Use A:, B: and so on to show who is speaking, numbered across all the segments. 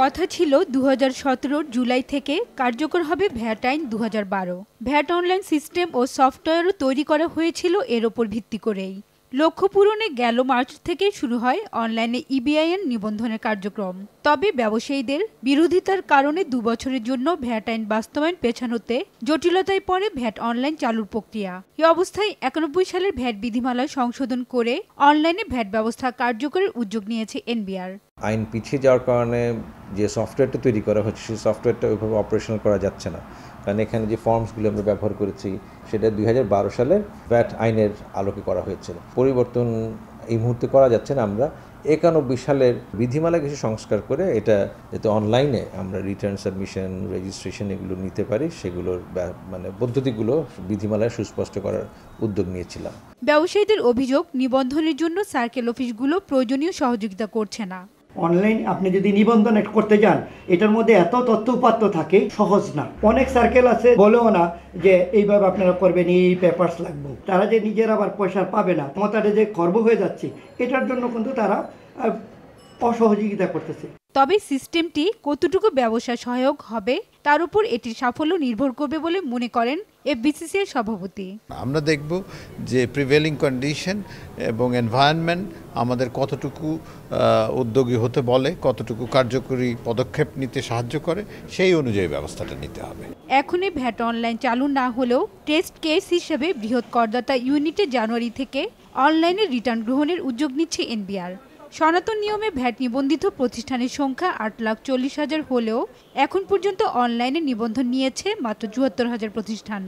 A: কথা ছিল দু হাজার জুলাই থেকে কার্যকর হবে ভ্যাট আইন দু ভ্যাট অনলাইন সিস্টেম ও সফটওয়্যারও তৈরি করা হয়েছিল এর ওপর ভিত্তি করেই লক্ষ্য পূরণে গেল মার্চ থেকে শুরু হয় অনলাইনে ইবিআইএন নিবন্ধনের কার্যক্রম তবে ব্যবসায়ীদের বিরোধিতার কারণে দু বছরের জন্য ভ্যাট আইন বাস্তবায়ন পেছানোতে জটিলতায় পড়ে ভ্যাট অনলাইন চালুর প্রক্রিয়া এ অবস্থায় একানব্বই সালের ভ্যাট বিধিমালা সংশোধন করে অনলাইনে ভ্যাট ব্যবস্থা কার্যকরের উদ্যোগ নিয়েছে এনবিআর
B: আইন পিছিয়ে যাওয়ার কারণে যে সফটওয়্যারটা তৈরি করা হচ্ছে সেই সফটওয়্যারটা ওইভাবে অপারেশনাল করা যাচ্ছে না কারণ এখানে যে ফর্মসগুলো আমরা ব্যবহার করেছি সেটা দুই সালের ব্যাট আইনের আলোকে করা হয়েছিল পরিবর্তন এই মুহূর্তে করা যাচ্ছে না আমরা একানব্বই সালের বিধিমালা কিছু সংস্কার করে এটা যাতে অনলাইনে আমরা রিটার্ন সাবমিশন রেজিস্ট্রেশন এগুলো নিতে পারি সেগুলোর মানে পদ্ধতিগুলো বিধিমালায় সুস্পষ্ট করার উদ্যোগ নিয়েছিলাম
A: ব্যবসায়ীদের অভিযোগ নিবন্ধনের জন্য সার্কেল অফিসগুলো প্রয়োজনীয় সহযোগিতা করছে না
C: অনলাইন আপনি যদি নিবন্ধন করতে যান এটার মধ্যে এত তথ্য উপাত্য থাকে সহজ না অনেক সার্কেল আছে বলেও না যে এইভাবে আপনারা করবেন এই পেপার্স লাগবে তারা যে নিজের আবার পয়সা পাবে না ক্ষমতাটা যে খর্ব হয়ে যাচ্ছে এটার জন্য কিন্তু তারা অসহযোগিতা করতেছে
A: তবে সিস্টেমটি কতটুকু ব্যবসা সহায়ক হবে তার উপর এটি সাফল্য নির্ভর করবে বলে মনে করেন এফবিসিসিআই সভাপতি
D: আমরা দেখব যে প্রিভেলিং কন্ডিশন এবং এনভায়রনমেন্ট আমাদের কতটুকু উদ্যোগী হতে বলে কতটুকু কার্যকরী পদক্ষেপ নিতে সাহায্য করে সেই অনুযায়ী ব্যবস্থাটা নিতে হবে
A: এখনই ভ্যাট অনলাইন চালু না হলেও টেস্ট কেস হিসেবে বৃহৎ করদাতা ইউনিটে জানুয়ারি থেকে অনলাইনে রিটার্ন গ্রহণের উদ্যোগ নিচ্ছে এনবিআর সনাতন নিয়মে ভ্যাট নিবন্ধিত প্রতিষ্ঠানের সংখ্যা আট লাখ চল্লিশ হাজার হলেও এখন পর্যন্ত অনলাইনে নিবন্ধন নিয়েছে মাত্র চুয়াত্তর হাজার প্রতিষ্ঠান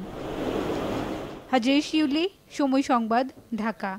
A: হাজরে সময় সংবাদ ঢাকা